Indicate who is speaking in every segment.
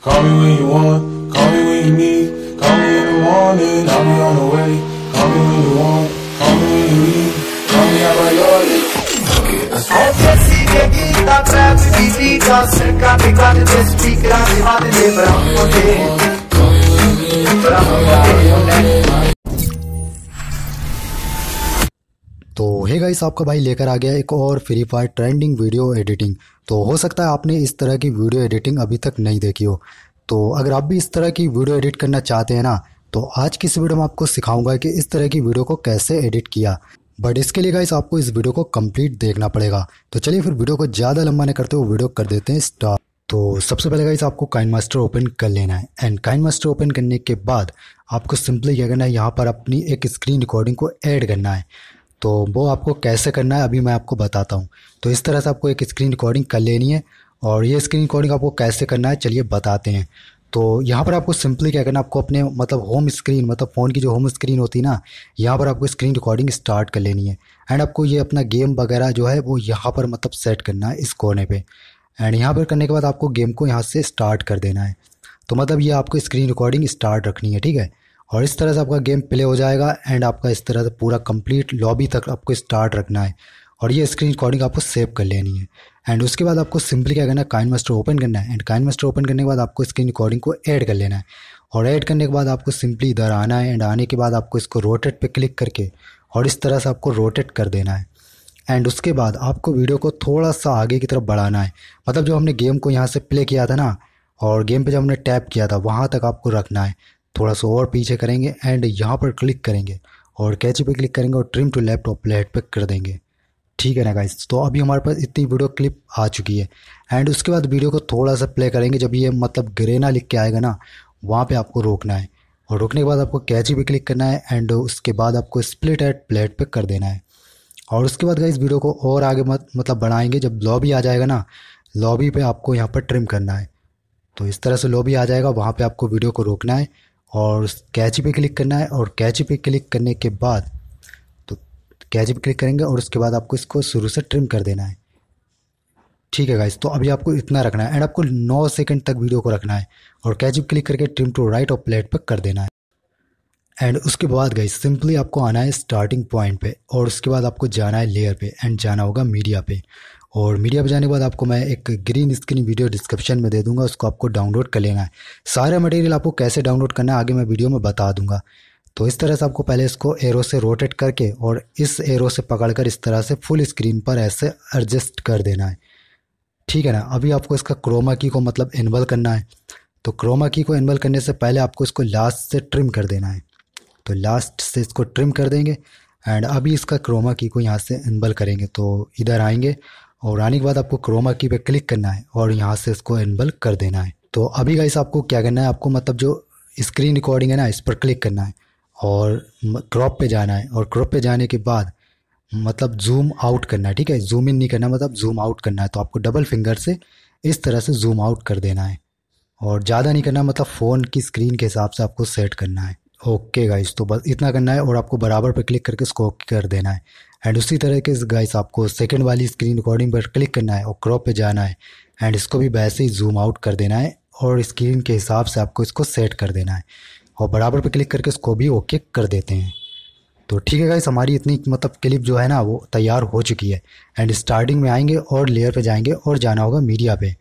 Speaker 1: Call me when you want, call me when you need, call me in the morning, I'll be on the way. Call me when you want, call me when you need, call me at my तो hey guys आपका भाई लेकर आ गया एक और Free Fire trending video editing तो हो सकता है आपने इस तरह की वीडियो एडिटिंग अभी तक नहीं देखी हो तो अगर आप भी इस तरह की वीडियो एडिट करना चाहते हैं ना तो आज की इस वीडियो में आपको सिखाऊंगा कि इस तरह की वीडियो को कैसे एडिट किया बट इसके लिए गाइस आपको इस वीडियो को कंप्लीट देखना पड़ेगा तो चलिए फिर वीडियो को ज़्यादा लंबा नहीं करते हुए वीडियो कर देते हैं स्टार्ट तो सबसे पहले गाइस आपको काइन मास्टर ओपन कर लेना है एंड काइन मास्टर ओपन करने के बाद आपको सिंपली क्या करना है यहाँ पर अपनी एक स्क्रीन रिकॉर्डिंग को ऐड करना है तो वो आपको कैसे करना है अभी मैं आपको बताता हूँ तो इस तरह से आपको एक स्क्रीन रिकॉर्डिंग कर लेनी है और ये स्क्रीन रिकॉर्डिंग आपको कैसे करना है चलिए बताते हैं तो यहाँ पर आपको सिंपली क्या करना आपको अपने मतलब होम स्क्रीन मतलब फ़ोन की जो होम स्क्रीन होती है ना यहाँ पर आपको स्क्रीन रिकॉर्डिंग स्टार्ट कर लेनी है एंड आपको ये अपना गेम वगैरह जो है वो यहाँ पर मतलब सेट करना है इस कोने पर एंड यहाँ पर करने के बाद आपको गेम को यहाँ से स्टार्ट कर देना है तो मतलब ये आपको स्क्रीन रिकॉर्डिंग स्टार्ट रखनी है ठीक है और इस तरह से आपका गेम प्ले हो जाएगा एंड आपका इस तरह से पूरा कंप्लीट लॉबी तक आपको स्टार्ट रखना है और ये स्क्रीन रिकॉर्डिंग आपको सेव कर लेनी है एंड उसके बाद आपको सिंपली क्या करना है काइन मास्टर ओपन करना है एंड काइन मास्टर ओपन करने के बाद आपको स्क्रीन रिकॉर्डिंग को ऐड कर लेना है और ऐड करने के बाद आपको सिंपली इधर आना है एंड आने के बाद आपको इसको रोटेट पे क्लिक करके और इस तरह से आपको रोटेट कर देना है एंड उसके बाद आपको वीडियो को थोड़ा सा आगे की तरफ बढ़ाना है मतलब जो हमने गेम को यहाँ से प्ले किया था ना और गेम पे जब हमने टैप किया था वहाँ तक आपको रखना है थोड़ा सा और पीछे करेंगे एंड यहाँ पर क्लिक करेंगे और कैची पे क्लिक करेंगे और ट्रिम टू लैपटॉप लेट पे कर देंगे ठीक है ना गाइस तो अभी हमारे पास इतनी वीडियो क्लिप आ चुकी है एंड उसके बाद वीडियो को थोड़ा सा प्ले करेंगे जब ये मतलब ग्रेना लिख के आएगा ना वहाँ पे आपको रोकना है और रोकने के बाद आपको कैची पे क्लिक करना है एंड उसके बाद आपको स्प्लिट एट प्लेट पे कर देना है और उसके बाद गाइस वीडियो को और आगे मत मतलब बढ़ाएंगे जब लॉबी आ जाएगा ना लॉबी पे आपको यहाँ पर ट्रिम करना है तो इस तरह से लॉबी आ जाएगा वहाँ पे आपको वीडियो को रोकना है और कैच पे क्लिक करना है और कैच पे क्लिक करने के बाद तो कैच पे क्लिक करेंगे और उसके बाद आपको इसको शुरू से ट्रिम कर देना है ठीक है गाइस तो अभी आपको इतना रखना है एंड आपको 9 सेकंड तक वीडियो को रखना है और कैच पे क्लिक करके ट्रिम टू राइट और प्लेट पर कर देना है एंड उसके बाद गाइस सिंपली आपको आना है स्टार्टिंग पॉइंट पे और उसके बाद आपको जाना है लेयर पे एंड जाना होगा मीडिया पे और मीडिया पर जाने के बाद आपको मैं एक ग्रीन स्क्रीन वीडियो डिस्क्रिप्शन में दे दूंगा उसको आपको डाउनलोड कर लेना है सारा मटेरियल आपको कैसे डाउनलोड करना है आगे मैं वीडियो में बता दूंगा तो इस तरह से आपको पहले इसको एरो से रोटेट करके और इस एरो से पकड़कर इस तरह से फुल स्क्रीन पर ऐसे एडजस्ट कर देना है ठीक है ना अभी आपको इसका क्रोमा की को मतलब इनबल करना है तो क्रोमा की को इनबल करने से पहले आपको इसको लास्ट से ट्रिम कर देना है तो लास्ट से इसको ट्रिम कर देंगे एंड अभी इसका क्रोमा की को यहाँ से इनबल करेंगे तो इधर आएंगे और आने के बाद आपको क्रोमा की पे क्लिक करना है और यहाँ से इसको एनबल कर देना है तो अभी गाइस आपको क्या करना है आपको मतलब जो स्क्रीन रिकॉर्डिंग है ना इस पर क्लिक करना है और क्रॉप पे जाना है और क्रॉप पे जाने के बाद मतलब जूम आउट करना है ठीक है जूम इन नहीं करना मतलब जूम आउट करना है तो आपको डबल फिंगर से इस तरह से जूम आउट कर देना है और ज़्यादा नहीं करना मतलब फ़ोन की स्क्रीन के हिसाब से आपको सेट करना है ओके गाइज तो बस इतना करना है और आपको बराबर पर क्लिक करके इसको ओके कर देना है एंड उसी तरह के गाइस आपको सेकंड वाली स्क्रीन रिकॉर्डिंग पर क्लिक करना है और क्रॉप पे जाना है एंड इसको भी वैसे ही जूम आउट कर देना है और स्क्रीन के हिसाब से आपको इसको सेट कर देना है और बराबर पे क्लिक करके इसको भी ओके कर देते हैं तो ठीक है गाइस हमारी इतनी मतलब क्लिप जो है ना वो तैयार हो चुकी है एंड स्टार्टिंग में आएंगे और लेयर पे जाएंगे और जाना होगा मीडिया पे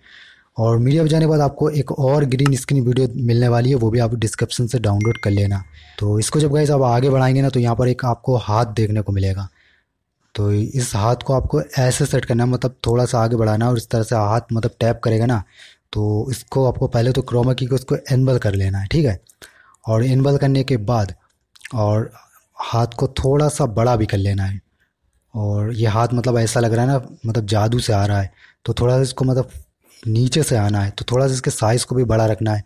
Speaker 1: और मीडिया पे जाने के बाद आपको एक और ग्रीन स्क्रीन वीडियो मिलने वाली है वो भी आप डिस्क्रिप्शन से डाउनलोड कर लेना तो इसको जब गाइस आप आगे बढ़ाएंगे ना तो यहाँ पर एक आपको हाथ देखने को मिलेगा तो इस हाथ को आपको ऐसे सेट करना है मतलब थोड़ा सा आगे बढ़ाना है और इस तरह से हाथ मतलब टैप करेगा ना तो इसको आपको पहले तो क्रोमा की को इसको एनबल कर लेना है ठीक है और एनबल करने के बाद और हाथ को थोड़ा सा बड़ा भी कर लेना है और ये हाथ मतलब ऐसा लग रहा है ना मतलब जादू से आ रहा है तो थोड़ा सा इसको मतलब नीचे से आना है तो थोड़ा सा इसके साइज़ को भी बड़ा रखना है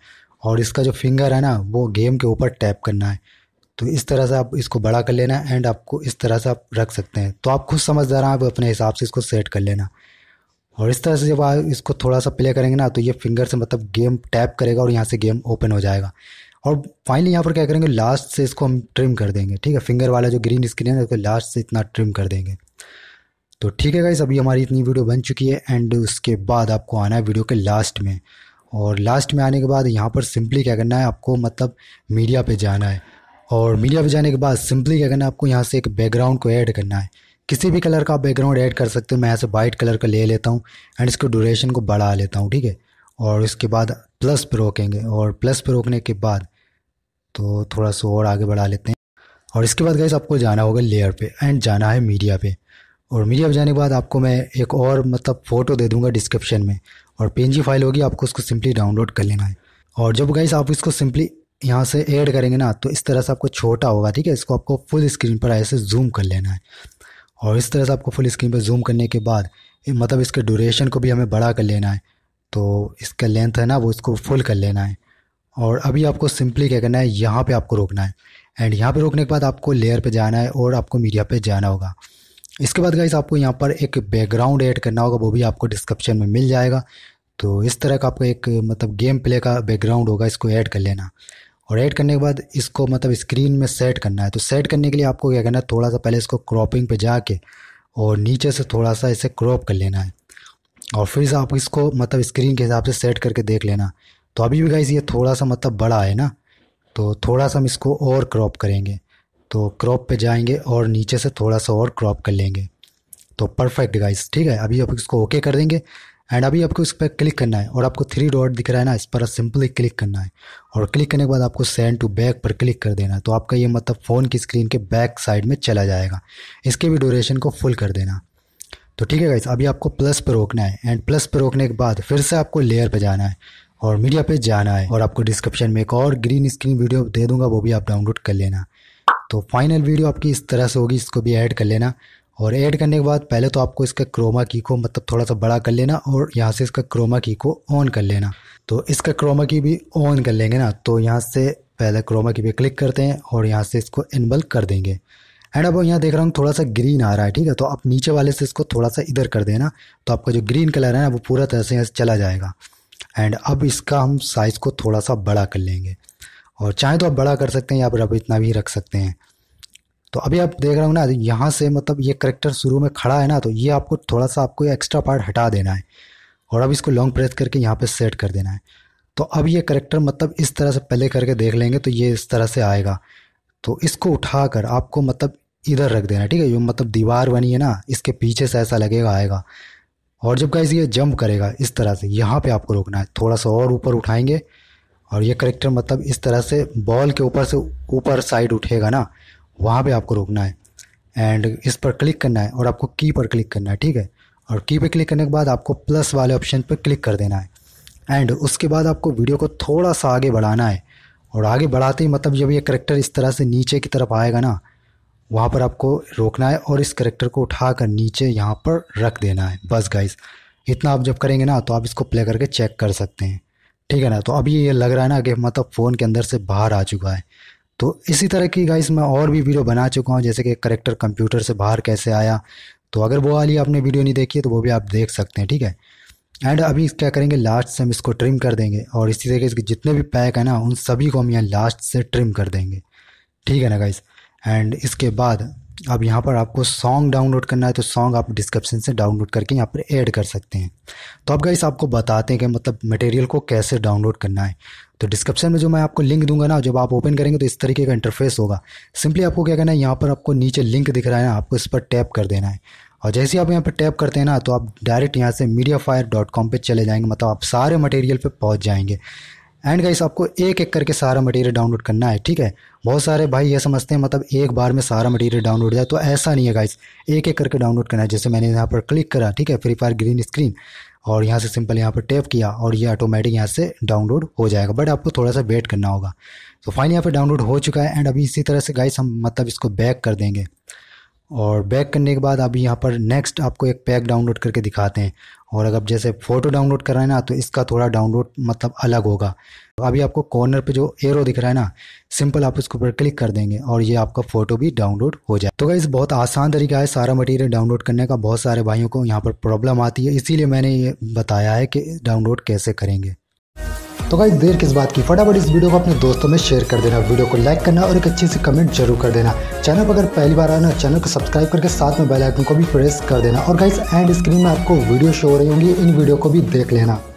Speaker 1: और इसका जो फिंगर है ना वो गेम के ऊपर टैप करना है तो इस तरह से आप इसको बड़ा कर लेना एंड आपको इस तरह से आप रख सकते हैं तो आप खुद समझदार आप अपने हिसाब से इसको सेट कर लेना और इस तरह से जब आप इसको थोड़ा सा प्ले करेंगे ना तो ये फिंगर से मतलब गेम टैप करेगा और यहाँ से गेम ओपन हो जाएगा और फाइनली यहाँ पर क्या करेंगे लास्ट से इसको हम ट्रिम कर देंगे ठीक है फिंगर वाला जो ग्रीन स्क्रीन है उसको लास्ट से इतना ट्रिम कर देंगे तो ठीक है गाइस अभी हमारी इतनी वीडियो बन चुकी है एंड उसके बाद आपको आना है वीडियो के लास्ट में और लास्ट में आने के बाद यहाँ पर सिंपली क्या करना है आपको मतलब मीडिया पे जाना है और मीडिया पे जाने के बाद सिंपली क्या करना है आपको यहाँ से एक बैकग्राउंड को ऐड करना है किसी भी कलर का आप बैकग्राउंड ऐड कर सकते हो मैं यहाँ से वाइट कलर का ले लेता हूँ एंड इसको ड्यूरेशन को बढ़ा लेता हूँ ठीक है और इसके बाद प्लस पर रोकेंगे और प्लस पर रोकने के बाद तो थोड़ा सा और आगे बढ़ा लेते हैं और इसके बाद गैस आपको जाना होगा लेयर पे एंड जाना है मीडिया पे और मीडिया पर जाने के बाद आपको मैं एक और मतलब फ़ोटो दे दूंगा डिस्क्रिप्शन में और पी फाइल होगी आपको उसको सिंपली डाउनलोड कर लेना है और जब गैस आप इसको सिंपली यहाँ से ऐड करेंगे ना तो इस तरह से आपको छोटा होगा ठीक है इसको आपको फुल स्क्रीन पर ऐसे जूम कर लेना है और इस तरह से आपको फुल स्क्रीन पर जूम करने के बाद मतलब इसके ड्यूरेशन को भी हमें बड़ा कर लेना है तो इसका लेंथ है ना वो इसको फुल कर लेना है और अभी आपको सिंपली क्या करना है यहाँ पे आपको रोकना है एंड यहाँ पे रोकने के बाद आपको लेयर पे जाना है और आपको मीडिया पे जाना होगा इसके बाद गाइस आपको यहाँ पर एक बैकग्राउंड ऐड करना होगा वो भी आपको डिस्क्रिप्शन में मिल जाएगा तो इस तरह का आपका एक मतलब गेम प्ले का बैकग्राउंड होगा इसको ऐड कर लेना और ऐड करने के बाद इसको मतलब स्क्रीन में सेट करना है तो सेट करने के लिए आपको क्या करना है थोड़ा सा पहले इसको क्रॉपिंग पे जाके और नीचे से थोड़ा सा इसे क्रॉप कर लेना है और फिर से आप इसको मतलब स्क्रीन के हिसाब से सेट करके देख लेना तो अभी भी गाइज ये थोड़ा सा मतलब बड़ा है ना तो थोड़ा सा हम इसको और क्रॉप करेंगे तो क्रॉप पे जाएंगे और नीचे से थोड़ा सा और क्रॉप कर लेंगे तो परफेक्ट गाइस ठीक है अभी आप इसको ओके कर देंगे एंड अभी आपको इस पर क्लिक करना है और आपको थ्री डॉट दिख रहा है ना इस पर सिंपली क्लिक करना है और क्लिक करने के बाद आपको सेंड टू बैक पर क्लिक कर देना तो आपका ये मतलब फ़ोन की स्क्रीन के बैक साइड में चला जाएगा इसके भी ड्यूरेशन को फुल कर देना तो ठीक है गाइस अभी आपको प्लस पर रोकना है एंड प्लस पर रोकने के बाद फिर से आपको लेयर पर जाना है और मीडिया पे जाना है और आपको डिस्क्रिप्शन में एक और ग्रीन स्क्रीन वीडियो दे दूंगा वो भी आप डाउनलोड कर लेना तो फाइनल वीडियो आपकी इस तरह से होगी इसको भी ऐड कर लेना और ऐड करने के बाद पहले तो आपको इसका क्रोमा की को मतलब थोड़ा सा बड़ा कर लेना और यहाँ से इसका क्रोमा की को ऑन कर लेना तो इसका क्रोमा की भी ऑन कर लेंगे ना तो यहाँ से पहले क्रोमा की पे क्लिक करते हैं और यहाँ से इसको इनबल कर देंगे एंड अब यहाँ देख रहा हूँ थोड़ा सा ग्रीन आ रहा है ठीक है तो आप नीचे वाले से इसको थोड़ा सा इधर कर देना तो आपका जो ग्रीन कलर है ना वो पूरा तरह से यहाँ से चला जाएगा एंड अब इसका हम साइज़ को थोड़ा सा बड़ा कर लेंगे और चाहे तो आप बड़ा कर सकते हैं या फिर आप इतना भी रख सकते हैं तो अभी आप देख रहे हो ना यहाँ से मतलब ये करेक्टर शुरू में खड़ा है ना तो ये आपको थोड़ा सा आपको एक्स्ट्रा पार्ट हटा देना है और अब इसको लॉन्ग प्रेस करके यहाँ पे सेट कर देना है तो अब ये करेक्टर मतलब इस तरह से पहले करके देख लेंगे तो ये इस तरह से आएगा तो इसको उठा कर आपको मतलब इधर रख देना ठीक है जो मतलब दीवार बनी है ना इसके पीछे से ऐसा लगेगा आएगा और जब गाइज ये जंप करेगा इस तरह से यहाँ पे आपको रोकना है थोड़ा सा और ऊपर उठाएंगे और ये करेक्टर मतलब इस तरह से बॉल के ऊपर से ऊपर साइड उठेगा ना वहाँ पे आपको रोकना है एंड इस पर क्लिक करना है और आपको की पर क्लिक करना है ठीक है और की पे क्लिक करने के बाद आपको प्लस वाले ऑप्शन पर क्लिक कर देना है एंड उसके बाद आपको वीडियो को थोड़ा सा आगे बढ़ाना है और आगे बढ़ाते ही मतलब जब ये करेक्टर इस तरह से नीचे की तरफ आएगा ना वहाँ पर आपको रोकना है और इस करेक्टर को उठा कर नीचे यहाँ पर रख देना है बस गाइज इतना आप जब करेंगे ना तो आप इसको प्ले करके चेक कर सकते हैं ठीक है ना तो अभी ये लग रहा है ना कि मतलब फ़ोन के अंदर से बाहर आ चुका है तो इसी तरह की गाइस मैं और भी वीडियो बना चुका हूँ जैसे कि करेक्टर कंप्यूटर से बाहर कैसे आया तो अगर वो वाली आपने वीडियो नहीं देखी है तो वो भी आप देख सकते हैं ठीक है एंड अभी क्या करेंगे लास्ट से हम इसको ट्रिम कर देंगे और इसी तरीके से जितने भी पैक है ना उन सभी को हम यहाँ लास्ट से ट्रिम कर देंगे ठीक है ना गाइस एंड इसके बाद अब यहाँ पर आपको सॉन्ग डाउनलोड करना है तो सॉन्ग आप डिस्क्रिप्शन से डाउनलोड करके यहाँ पर ऐड कर सकते हैं तो अब गाइस आपको बताते हैं कि मतलब मटेरियल को कैसे डाउनलोड करना है तो डिस्क्रिप्शन में जो मैं आपको लिंक दूंगा ना जब आप ओपन करेंगे तो इस तरीके का इंटरफेस होगा सिंपली आपको क्या करना है यहाँ पर आपको नीचे लिंक दिख रहा है ना आपको इस पर टैप कर देना है और जैसे आप यहाँ पर टैप करते हैं ना तो आप डायरेक्ट यहाँ से मीडिया फायर डॉट कॉम पर चले जाएंगे मतलब आप सारे मटेरियल पर पहुँच जाएंगे एंड गाइस आपको एक एक करके सारा मटेरियल डाउनलोड करना है ठीक है बहुत सारे भाई ये समझते हैं मतलब एक बार में सारा मटेरियल डाउनलोड जाए तो ऐसा नहीं है गाइस एक एक करके डाउनलोड करना है जैसे मैंने यहाँ पर क्लिक करा ठीक है फ्री फायर ग्रीन स्क्रीन और यहाँ से सिंपल यहाँ पर टैप किया और ये ऑटोमेटिक यहाँ से डाउनलोड हो जाएगा बट आपको थोड़ा सा वेट करना होगा तो फाइनली यहाँ पर डाउनलोड हो चुका है एंड अभी इसी तरह से गाइस हम मतलब इसको बैक कर देंगे और बैक करने के बाद अभी यहाँ पर नेक्स्ट आपको एक पैक डाउनलोड करके दिखाते हैं और अगर जैसे फ़ोटो डाउनलोड कर रहे हैं ना तो इसका थोड़ा डाउनलोड मतलब अलग होगा तो अभी आपको कॉर्नर पे जो एरो दिख रहा है ना सिंपल आप उसके ऊपर क्लिक कर देंगे और ये आपका फ़ोटो भी डाउनलोड हो जाए तो इस बहुत आसान तरीका है सारा मटेरियल डाउनलोड करने का बहुत सारे भाइयों को यहाँ पर प्रॉब्लम आती है इसीलिए मैंने ये बताया है कि डाउनलोड कैसे करेंगे तो गाइज देर किस बात की फटाफट इस वीडियो को अपने दोस्तों में शेयर कर देना वीडियो को लाइक करना और एक अच्छी सी कमेंट जरूर कर देना चैनल पर अगर पहली बार आना चैनल को सब्सक्राइब करके साथ में बेल आइकन को भी प्रेस कर देना और गाइज एंड स्क्रीन में आपको वीडियो शो हो रही होंगी इन वीडियो को भी देख लेना